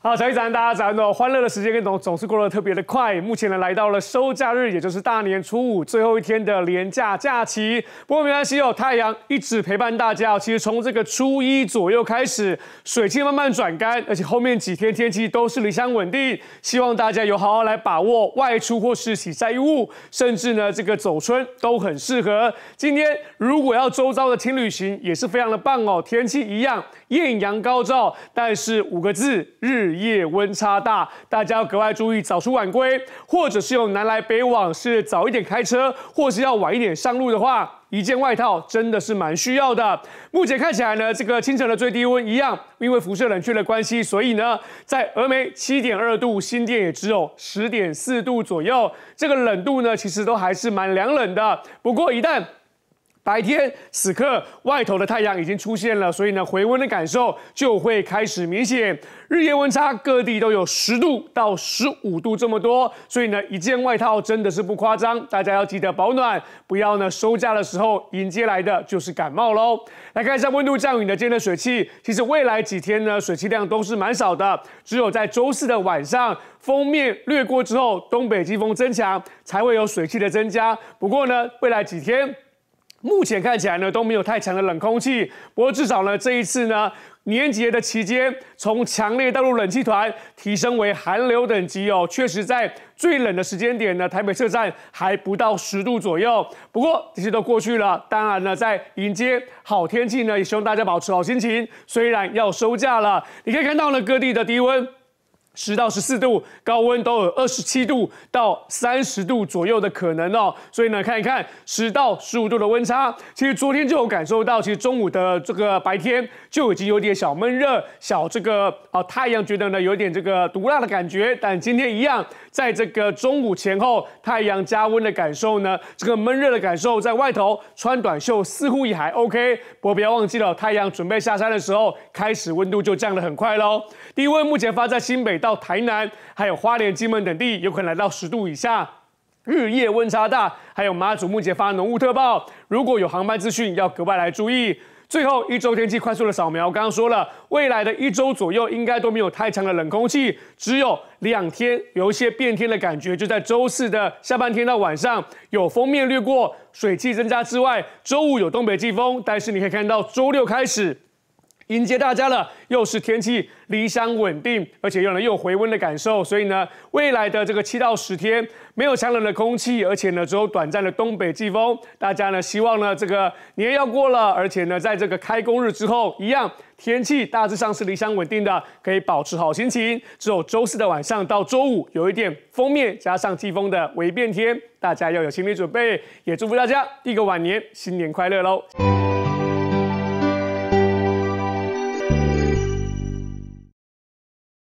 好，小一伞，大家早安哦！欢乐的时间跟总是过得特别的快。目前呢，来到了收假日，也就是大年初五最后一天的连假假期。不过没关系哦，太阳一直陪伴大家哦。其实从这个初一左右开始，水气慢慢转干，而且后面几天天气都是理想稳定。希望大家有好好来把握外出或是洗晒衣物，甚至呢这个走春都很适合。今天如果要周遭的轻旅行也是非常的棒哦，天气一样艳阳高照，但是五个字日。日夜温差大，大家要格外注意早出晚归，或者是有南来北往，是早一点开车，或是要晚一点上路的话，一件外套真的是蛮需要的。目前看起来呢，这个清晨的最低温一样，因为辐射冷却的关系，所以呢，在峨眉七点二度，新店也只有十点四度左右，这个冷度呢，其实都还是蛮凉冷的。不过一旦白天此刻外头的太阳已经出现了，所以呢回温的感受就会开始明显，日夜温差各地都有十度到十五度这么多，所以呢一件外套真的是不夸张，大家要记得保暖，不要呢收假的时候迎接来的就是感冒喽。来看一下温度降雨的今天的水汽，其实未来几天呢水汽量都是蛮少的，只有在周四的晚上封面掠过之后，东北季风增强才会有水汽的增加，不过呢未来几天。目前看起来呢都没有太强的冷空气，不过至少呢这一次呢年节的期间，从强烈到入冷气团提升为寒流等级哦，确实在最冷的时间点呢，台北车站还不到十度左右。不过这些都过去了，当然了，在迎接好天气呢，也希望大家保持好心情。虽然要收假了，你可以看到呢各地的低温。十到十四度高温都有二十七度到三十度左右的可能哦，所以呢，看一看十到十五度的温差，其实昨天就有感受到，其实中午的这个白天就已经有点小闷热，小这个啊太阳觉得呢有点这个毒辣的感觉，但今天一样。在这个中午前后，太阳加温的感受呢？这个闷热的感受，在外头穿短袖似乎也还 OK。不过不要忘记了，太阳准备下山的时候，开始温度就降得很快喽。低温目前发在新北到台南，还有花莲、金门等地，有可能来到十度以下。日夜温差大，还有马祖目前发浓雾特报，如果有航班资讯，要格外来注意。最后一周天气快速的扫描，刚刚说了，未来的一周左右应该都没有太强的冷空气，只有两天有一些变天的感觉，就在周四的下半天到晚上有锋面掠过，水汽增加之外，周五有东北季风，但是你可以看到周六开始。迎接大家了，又是天气理想稳定，而且又能又回温的感受，所以呢，未来的这个七到十天没有强冷的空气，而且呢只有短暂的东北季风，大家呢希望呢这个年要过了，而且呢在这个开工日之后，一样天气大致上是理想稳定的，可以保持好心情。只有周四的晚上到周五有一点封面加上季风的微变天，大家要有心理准备。也祝福大家第一个晚年新年快乐喽。